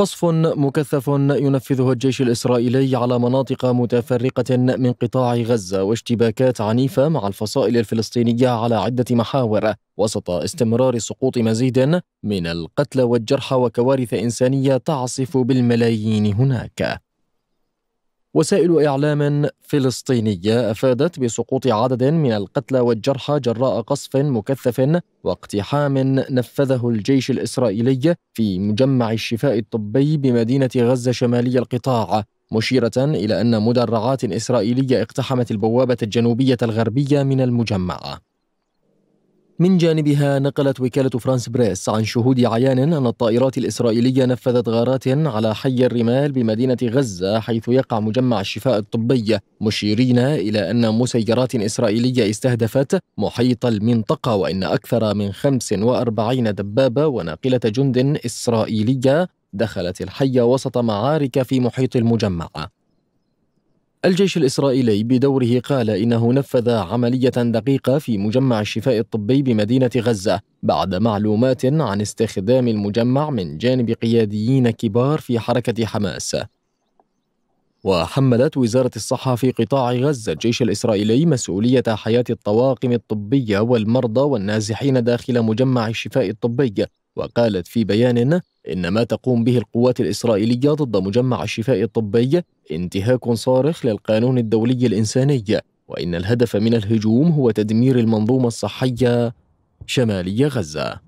قصف مكثف ينفذه الجيش الإسرائيلي على مناطق متفرقة من قطاع غزة واشتباكات عنيفة مع الفصائل الفلسطينية على عدة محاور وسط استمرار سقوط مزيد من القتلى والجرحى وكوارث إنسانية تعصف بالملايين هناك وسائل إعلام فلسطينية أفادت بسقوط عدد من القتلى والجرحى جراء قصف مكثف واقتحام نفذه الجيش الإسرائيلي في مجمع الشفاء الطبي بمدينة غزة شمالي القطاع مشيرة إلى أن مدرعات إسرائيلية اقتحمت البوابة الجنوبية الغربية من المجمع من جانبها نقلت وكالة فرانس بريس عن شهود عيان أن الطائرات الإسرائيلية نفذت غارات على حي الرمال بمدينة غزة حيث يقع مجمع الشفاء الطبي مشيرين إلى أن مسيرات إسرائيلية استهدفت محيط المنطقة وإن أكثر من 45 دبابة وناقلة جند إسرائيلية دخلت الحي وسط معارك في محيط المجمع الجيش الإسرائيلي بدوره قال إنه نفذ عملية دقيقة في مجمع الشفاء الطبي بمدينة غزة بعد معلومات عن استخدام المجمع من جانب قياديين كبار في حركة حماس وحملت وزارة الصحة في قطاع غزة الجيش الإسرائيلي مسؤولية حياة الطواقم الطبية والمرضى والنازحين داخل مجمع الشفاء الطبي وقالت في بيان إن ما تقوم به القوات الإسرائيلية ضد مجمع الشفاء الطبي انتهاك صارخ للقانون الدولي الإنساني وإن الهدف من الهجوم هو تدمير المنظومة الصحية شمالي غزة